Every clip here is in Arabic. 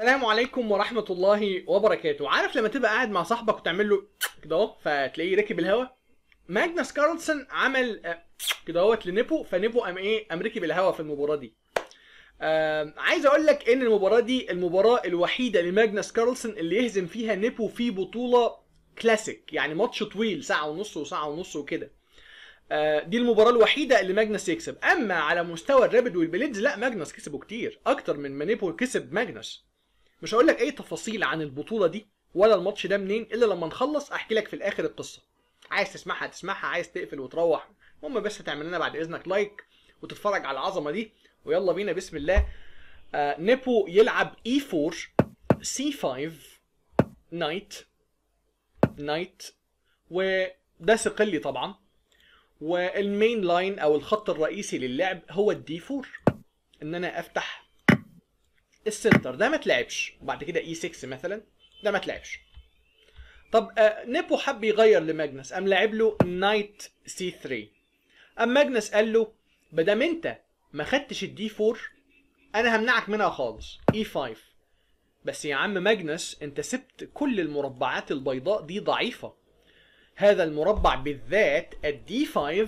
السلام عليكم ورحمة الله وبركاته، عارف لما تبقى قاعد مع صاحبك وتعمل له كده اهو فتلاقيه راكب الهوا؟ ماجنس كارلسون عمل آه، كده اهوت لنيبو فنيبو قام ايه قام ركب الهوا في المباراة دي. عايز اقول لك ان المباراة دي المباراة الوحيدة لماجنس كارلسون اللي يهزم فيها نيبو في بطولة كلاسيك، يعني ماتش طويل ساعة ونص وساعة ونص وكده. آه، دي المباراة الوحيدة اللي ماجنس يكسب، أما على مستوى الرابد والبليدز لا ماجنس كسبه كتير، أكتر من ما نيبو كسب ماجنس. مش هقول لك اي تفاصيل عن البطوله دي ولا الماتش ده منين الا لما نخلص احكي لك في الاخر القصه عايز تسمعها تسمعها عايز تقفل وتروح المهم بس تعمل لنا بعد اذنك لايك وتتفرج على العظمه دي ويلا بينا بسم الله آه نيبو يلعب اي 4 سي 5 نايت نايت وده سقلي طبعا والمين لاين او الخط الرئيسي للعب هو الدي 4 ان انا افتح السنتر ده ما اتلعبش وبعد كده اي e 6 مثلا ده ما اتلعبش طب آه نيبو حب يغير لماجنس قام لاعب له نايت سي 3 قام ماجنس قال له ما دام انت ما خدتش الدي 4 انا همنعك منها خالص اي e 5 بس يا عم ماجنس انت سبت كل المربعات البيضاء دي ضعيفه هذا المربع بالذات الدي 5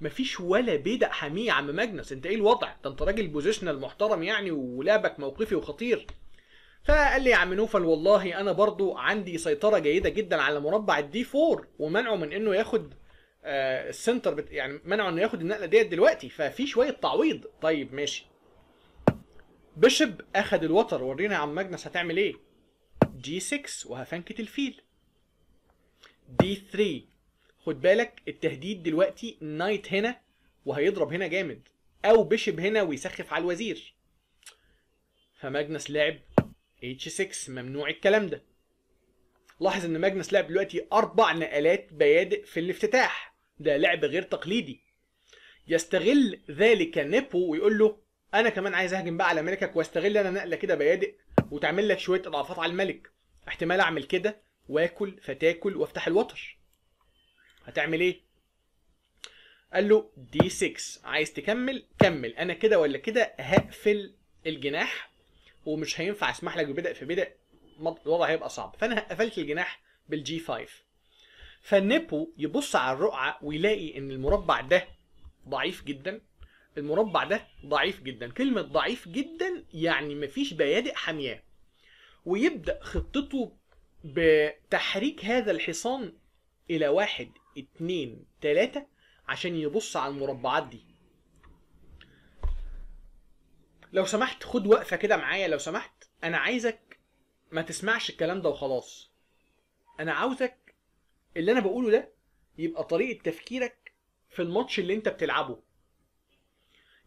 مفيش ولا بيدق حاميه يا عم ماجنس انت ايه الوضع ده انت راجل بوزيشنال محترم يعني ولعبك موقفي وخطير فقال لي يا عم نوفل والله انا برضو عندي سيطره جيده جدا على مربع الدي 4 ومنعه من انه ياخد آه السنتر بت... يعني منعه انه ياخد النقله ديت دلوقتي ففي شويه تعويض طيب ماشي بيشب اخد الوتر ورينا يا عم ماجنس هتعمل ايه جي 6 وهفنكت الفيل دي 3 خد بالك التهديد دلوقتي نايت هنا وهيضرب هنا جامد او بيشب هنا ويسخف على الوزير فماجنس لعب h6 ممنوع الكلام ده لاحظ ان ماجنس لعب دلوقتي اربع نقلات بيادق في الافتتاح ده لعب غير تقليدي يستغل ذلك نيبو ويقول له انا كمان عايز اهجم بقى على ملكك واستغل انا نقله كده بيادق وتعمل لك شويه اضعافات على الملك احتمال اعمل كده واكل فتاكل وافتح الوتر هتعمل ايه قال له دي 6 عايز تكمل كمل انا كده ولا كده هقفل الجناح ومش هينفع اسمح لك ببدء في بدء الوضع هيبقى صعب فانا قفلت الجناح بالجي 5 فالنبو يبص على الرقعه ويلاقي ان المربع ده ضعيف جدا المربع ده ضعيف جدا كلمة ضعيف جدا يعني مفيش بيادق حامياه ويبدأ خطته بتحريك هذا الحصان إلى واحد اتنين تلاتة عشان يبص على المربعات دي لو سمحت خد وقفة كده معايا لو سمحت أنا عايزك ما تسمعش الكلام ده وخلاص أنا عاوزك اللي أنا بقوله ده يبقى طريقة تفكيرك في الماتش اللي أنت بتلعبه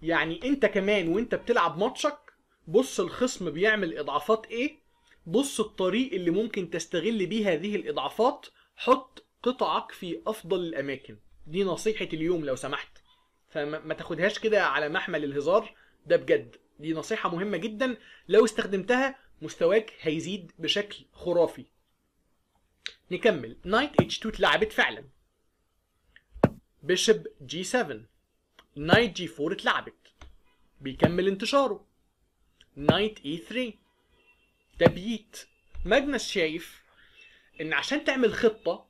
يعني أنت كمان وأنت بتلعب ماتشك بص الخصم بيعمل إضعافات إيه بص الطريق اللي ممكن تستغل بيه هذه الإضعافات حط قطعك في افضل الاماكن دي نصيحه اليوم لو سمحت فما تاخدهاش كده على محمل الهزار ده بجد دي نصيحه مهمه جدا لو استخدمتها مستواك هيزيد بشكل خرافي نكمل نايت اتش 2 اتلعبت فعلا بيشب جي 7 نايت جي 4 اتلعبت بيكمل انتشاره نايت اي 3 تبييت ماجنس شايف ان عشان تعمل خطه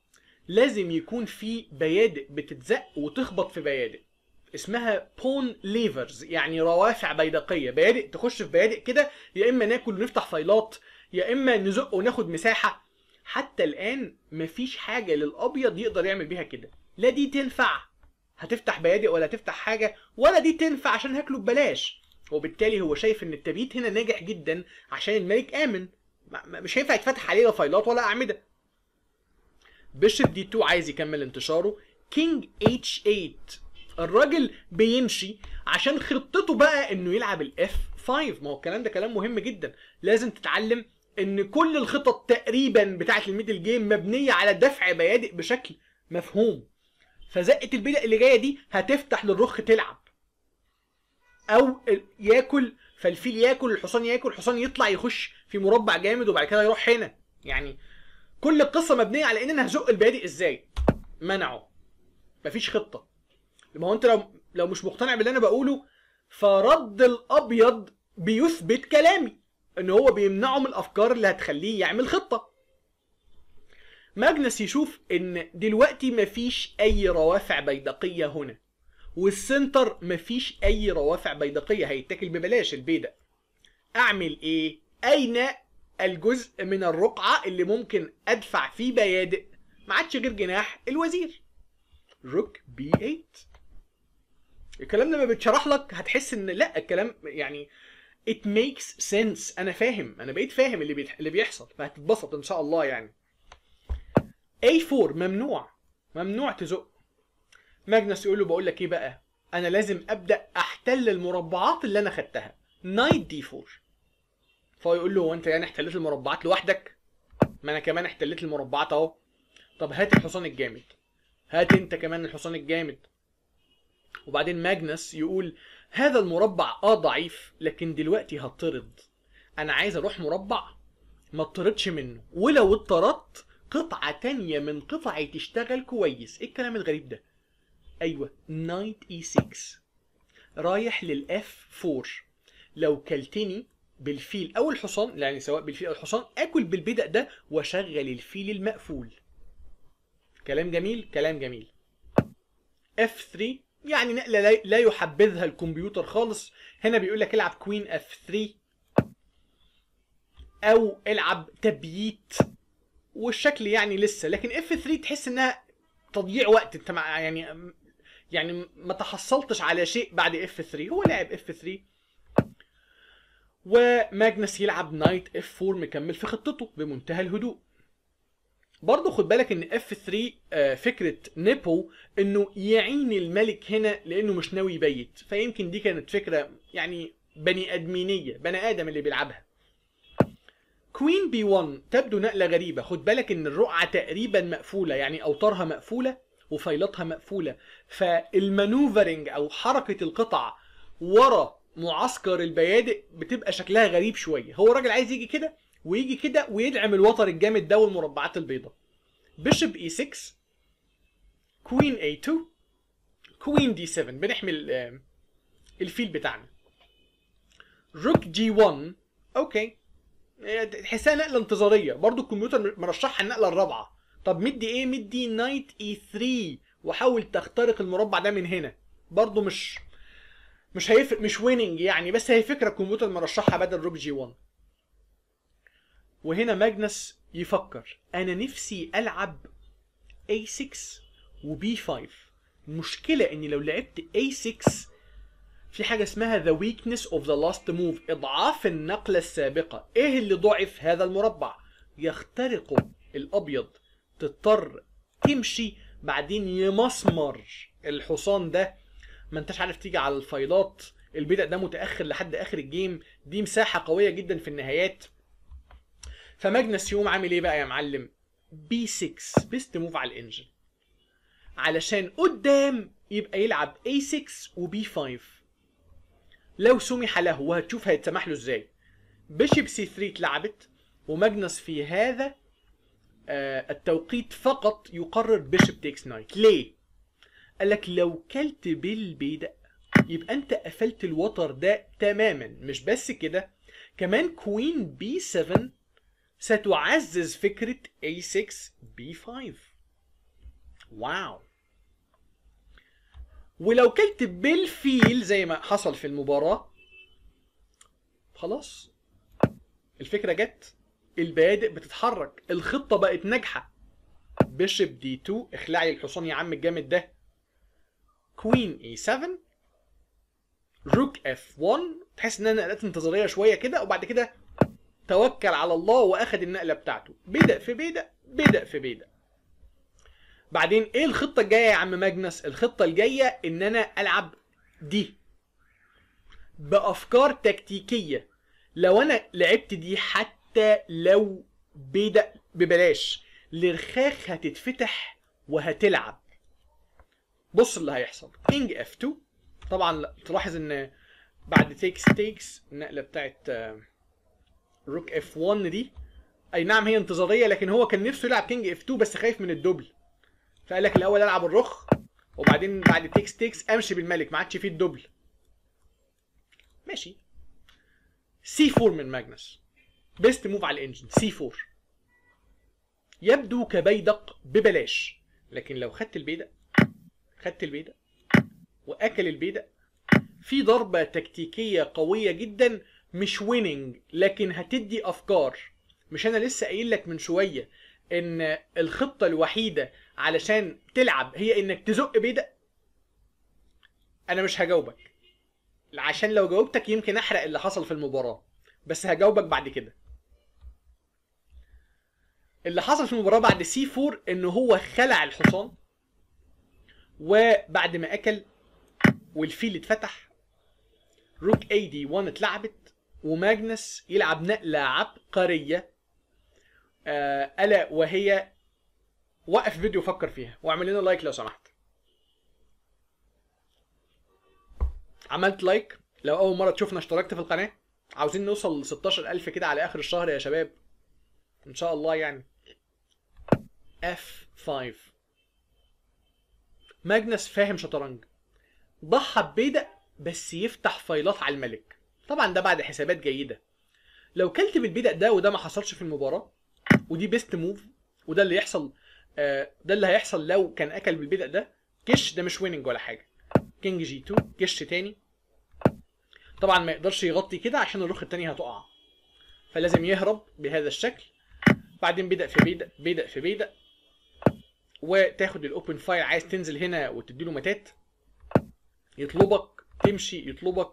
لازم يكون في بيادق بتتزق وتخبط في بيادق اسمها بون ليفرز يعني روافع بيدقيه بيادق تخش في بيادق كده يا اما ناكل ونفتح فايلات يا اما نزق وناخد مساحه حتى الان مفيش حاجه للابيض يقدر يعمل بيها كده لا دي تنفع هتفتح بيادق ولا تفتح حاجه ولا دي تنفع عشان هاكله ببلاش وبالتالي هو شايف ان التبييت هنا ناجح جدا عشان الملك امن مش هينفع يتفتح عليه لا فايلات ولا اعمده بيشب دي 2 عايز يكمل انتشاره كينج اتش 8 الراجل بيمشي عشان خطته بقى انه يلعب الاف 5 ما هو الكلام ده كلام مهم جدا لازم تتعلم ان كل الخطط تقريبا بتاعه الميدل جيم مبنيه على دفع بيادق بشكل مفهوم فزقه البدء اللي جايه دي هتفتح للرخ تلعب او ياكل فالفيل ياكل الحصان ياكل الحصان يطلع يخش في مربع جامد وبعد كده يروح هنا يعني كل القصه مبنيه على ان انا هزق البادي ازاي منعه مفيش خطه ما هو انت لو لو مش مقتنع باللي انا بقوله فرد الابيض بيثبت كلامي ان هو بيمنعه من الافكار اللي هتخليه يعمل خطه ماجنس يشوف ان دلوقتي مفيش اي روافع بيدقيه هنا والسنتر مفيش اي روافع بيدقيه هيتاكل ببلاش البيدق اعمل ايه اين الجزء من الرقعة اللي ممكن أدفع فيه بيادق ما عادش غير جناح الوزير روك بي 8 الكلام لما بيتشرح لك هتحس ان لا الكلام يعني it makes sense انا فاهم انا بقيت فاهم اللي بيتح... اللي بيحصل فهتتبسط ان شاء الله يعني A4 ممنوع ممنوع تزق ماجنس يقول له بقول لك ايه بقى انا لازم ابدا احتل المربعات اللي انا خدتها نايت دي 4 فهو يقول له هو انت يعني احتليت المربعات لوحدك ما انا كمان احتليت المربعات اهو طب هات الحصان الجامد هات انت كمان الحصان الجامد وبعدين ماجنس يقول هذا المربع اه ضعيف لكن دلوقتي هطرد انا عايز اروح مربع ما اطردش منه ولو اطردت قطعة تانية من قطعي تشتغل كويس ايه الكلام الغريب ده ايوه نايت اي 6 رايح للاف 4 لو كلتني بالفيل او الحصان يعني سواء بالفيل او الحصان اكل بالبدأ ده واشغل الفيل المقفول كلام جميل كلام جميل اف 3 يعني نقلة لا يحبذها الكمبيوتر خالص هنا بيقول لك العب كوين اف 3 او العب تبييت والشكل يعني لسه لكن اف 3 تحس انها تضييع وقت انت يعني يعني ما تحصلتش على شيء بعد اف 3 هو لعب اف 3 وماجنس يلعب نايت اف 4 مكمل في خطته بمنتهى الهدوء برضه خد بالك ان اف 3 آه، فكره نيبو انه يعين الملك هنا لانه مش ناوي يبيت فيمكن دي كانت فكره يعني بني ادمينيه بني ادم اللي بيلعبها كوين بي 1 تبدو نقله غريبه خد بالك ان الرقعه تقريبا مقفوله يعني اوتارها مقفوله وفايلاتها مقفوله فالمانوفرنج او حركه القطع ورا معسكر البيادق بتبقى شكلها غريب شويه هو راجل عايز يجي كده ويجي كده ويدعم الوتر الجامد ده والمربعات البيضاء بيشب اي 6 كوين اي 2 كوين دي 7 بنحمي الفيل بتاعنا روك جي 1 اوكي تحسها نقله انتظاريه برضو الكمبيوتر مرشحها النقله الرابعه طب مدي ايه مدي نايت اي 3 وحاول تخترق المربع ده من هنا برضو مش مش هيفرق مش ويننج يعني بس هي فكره الكمبيوتر مرشحها بدل روك جي 1 وهنا ماجنس يفكر انا نفسي العب A6 وبي 5 المشكله اني لو لعبت A6 في حاجه اسمها ذا ويكنس اوف ذا لاست موف اضعاف النقله السابقه ايه اللي ضعف هذا المربع يخترق الابيض تضطر تمشي بعدين يمسمر الحصان ده ما انتش عارف تيجي على الفايلات البدء ده متاخر لحد اخر الجيم دي مساحه قويه جدا في النهايات فماجنس يوم عامل ايه بقى يا معلم بي 6 بيست موف على الانجن علشان قدام يبقى يلعب اي 6 وبي 5 لو سمح له وهتشوف هيتسمح له ازاي بيشب سي 3 اتلعبت وماجنس في هذا آه، التوقيت فقط يقرر بيشب تيكس نايت ليه قال لك لو كلت بالبيدق يبقى انت قفلت الوتر ده تماما مش بس كده كمان كوين بي 7 ستعزز فكرة A6 B5 واو ولو كلت بالفيل زي ما حصل في المباراة خلاص الفكرة جت البادئ بتتحرك الخطة بقت ناجحة بشب دي 2 اخلعي الحصان يا عم الجامد ده كوين اي 7 روك اف 1 تحس ان انا نقلات انتظاريه شويه كده وبعد كده توكل على الله واخد النقله بتاعته بدأ في بدأ بدأ في بدأ بعدين ايه الخطه الجايه يا عم ماجنس الخطه الجايه ان انا العب دي بافكار تكتيكيه لو انا لعبت دي حتى لو بدأ ببلاش الرخاخ هتتفتح وهتلعب بص اللي هيحصل كينج اف 2 طبعا تلاحظ ان بعد تيكس تيكس النقله بتاعت روك اف 1 دي اي نعم هي انتظاريه لكن هو كان نفسه يلعب كينج اف 2 بس خايف من الدبل فقال لك الاول العب الرخ وبعدين بعد تيكس تيكس امشي بالملك ما عادش فيه الدبل ماشي سي 4 من ماجنس بيست موف على الانجن سي 4 يبدو كبيدق ببلاش لكن لو خدت البيدق خدت البيدق واكل البيدق في ضربه تكتيكيه قويه جدا مش ويننج لكن هتدي افكار مش انا لسه قايل لك من شويه ان الخطه الوحيده علشان تلعب هي انك تزق بيدق انا مش هجاوبك عشان لو جاوبتك يمكن احرق اللي حصل في المباراه بس هجاوبك بعد كده اللي حصل في المباراه بعد سي 4 ان هو خلع الحصان وبعد ما اكل والفيل اتفتح روك اي دي 1 اتلعبت وماجنس يلعب نقله عبقريه آه، الا وهي وقف فيديو فكر فيها واعمل لنا لايك لو سمحت عملت لايك لو اول مره تشوفنا اشتركت في القناه عاوزين نوصل ل 16000 كده على اخر الشهر يا شباب ان شاء الله يعني F5 ماجنس فاهم شطرنج ضحى ببيدق بس يفتح فايلات على الملك طبعا ده بعد حسابات جيده لو كلت بالبيدق ده وده ما حصلش في المباراه ودي بيست موف وده اللي يحصل آه، ده اللي هيحصل لو كان اكل بالبيدق ده كش ده مش ويننج ولا حاجه كينج جي 2 كش تاني طبعا ما يقدرش يغطي كده عشان الرخ التاني هتقع فلازم يهرب بهذا الشكل بعدين بيدق في بيدق بيدق في بيدق وتاخد الاوبن فايل عايز تنزل هنا وتديله متات يطلبك تمشي يطلبك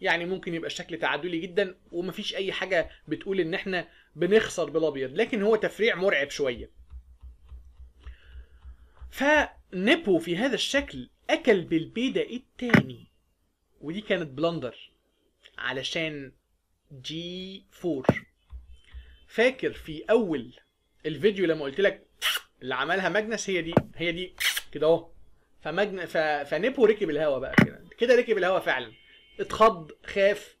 يعني ممكن يبقى الشكل تعادلي جدا ومفيش اي حاجه بتقول ان احنا بنخسر بالابيض لكن هو تفريع مرعب شويه فنبو في هذا الشكل اكل بالبيدا الثاني ودي كانت بلندر علشان جي 4 فاكر في اول الفيديو لما قلت لك اللي عملها ماجنس هي دي هي دي كده اهو فمجن... ف... فنيبو ركب الهوا بقى كده كده ركب الهوا فعلا اتخض خاف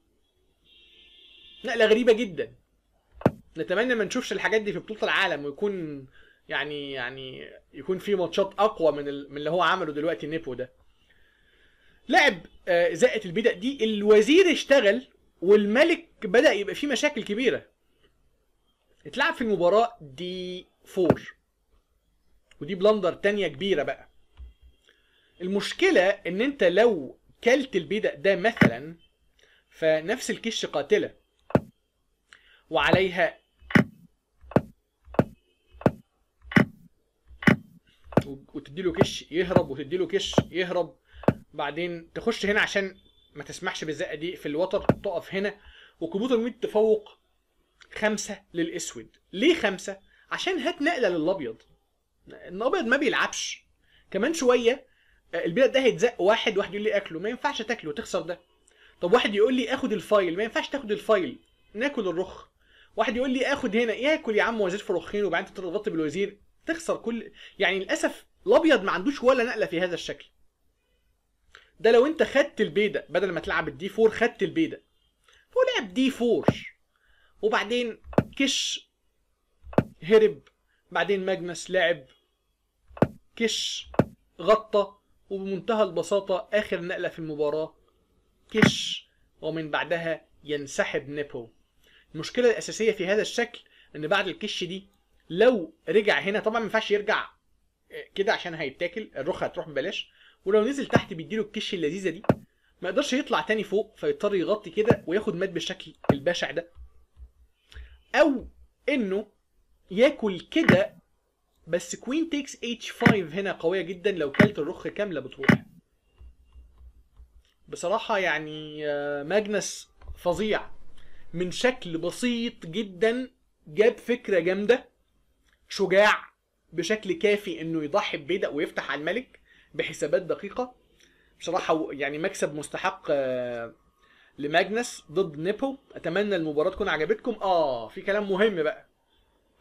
نقله غريبه جدا نتمنى ما نشوفش الحاجات دي في بطوله العالم ويكون يعني يعني يكون في ماتشات اقوى من ال... من اللي هو عمله دلوقتي نيبو ده لعب آه، زقت البدأ دي الوزير اشتغل والملك بدا يبقى فيه مشاكل كبيره اتلعب في المباراه دي 4 ودي بلندر تانية كبيرة بقى المشكلة ان انت لو كلت البيدق ده مثلا فنفس الكش قاتلة وعليها وتدي له كش يهرب وتدي له كش يهرب بعدين تخش هنا عشان ما تسمحش بالزقه دي في الوتر تقف هنا وكبوت الميت تفوق خمسة للاسود ليه خمسة عشان هات نقله للابيض الابيض ما بيلعبش كمان شويه آه، البيض ده هيتزق واحد واحد يقول لي اكله ما ينفعش تاكله تخسر ده طب واحد يقول لي اخد الفايل ما ينفعش تاخد الفايل ناكل الرخ واحد يقول لي اخد هنا ياكل يا عم وزير في رخين وبعدين تتربط بالوزير تخسر كل يعني للاسف الابيض ما عندوش ولا نقله في هذا الشكل ده لو انت خدت البيضه بدل ما تلعب الدي 4 خدت البيضه فهو لعب دي 4 وبعدين كش هرب بعدين ماجنس لعب كش غطى وبمنتهى البساطة آخر نقلة في المباراة كش ومن بعدها ينسحب نيبو المشكلة الأساسية في هذا الشكل إن بعد الكش دي لو رجع هنا طبعا ما ينفعش يرجع آه، كده عشان هيتاكل الرخة هتروح ببلاش ولو نزل تحت بيديله الكش اللذيذة دي ما يقدرش يطلع تاني فوق فيضطر يغطي كده وياخد مات بالشكل البشع ده او انه ياكل كده بس كوين تيكس اتش 5 هنا قويه جدا لو كلت الرخ كامله بتروح بصراحه يعني ماجنس آه، فظيع من شكل بسيط جدا جاب فكره جامده شجاع بشكل كافي انه يضحي ببيدا ويفتح على الملك بحسابات دقيقه بصراحه يعني مكسب مستحق آه، لماجنس ضد نيبو اتمنى المباراه تكون عجبتكم اه في كلام مهم بقى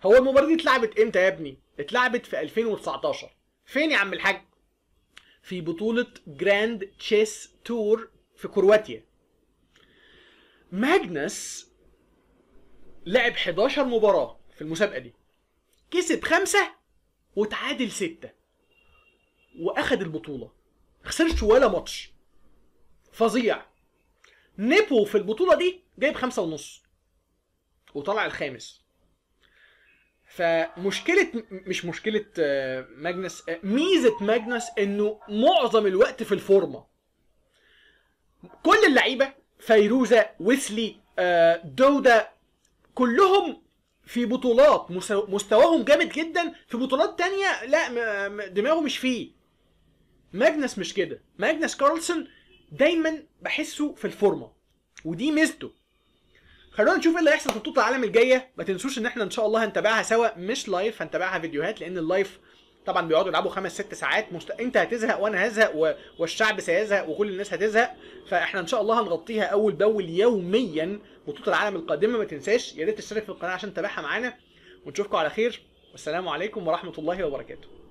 هو المباراه دي اتلعبت امتى يا ابني اتلعبت في 2019 فين يا عم الحاج في بطوله جراند تشيس تور في كرواتيا ماجنس لعب 11 مباراه في المسابقه دي كسب خمسه وتعادل سته واخد البطوله خسرش ولا ماتش فظيع نيبو في البطوله دي جايب خمسة ونص وطلع الخامس فمشكله مش مشكله آه، ماجنس آه، ميزه ماجنس انه معظم الوقت في الفورمه كل اللعيبه فيروزه ويسلي آه، دودة كلهم في بطولات مستواهم جامد جدا في بطولات تانية لا دماغه مش فيه ماجنس مش كده ماجنس كارلسون دايما بحسه في الفورمه ودي ميزته خلونا نشوف ايه اللي هيحصل في بطوله العالم الجايه ما تنسوش ان احنا ان شاء الله هنتابعها سوا مش لايف هنتابعها فيديوهات لان اللايف طبعا بيقعدوا يلعبوا خمس ست ساعات مست... انت هتزهق وانا هزهق و... والشعب سيزهق وكل الناس هتزهق فاحنا ان شاء الله هنغطيها اول باول يوميا بطوله العالم القادمه ما تنساش يا ريت تشترك في القناه عشان تتابعها معانا ونشوفكم على خير والسلام عليكم ورحمه الله وبركاته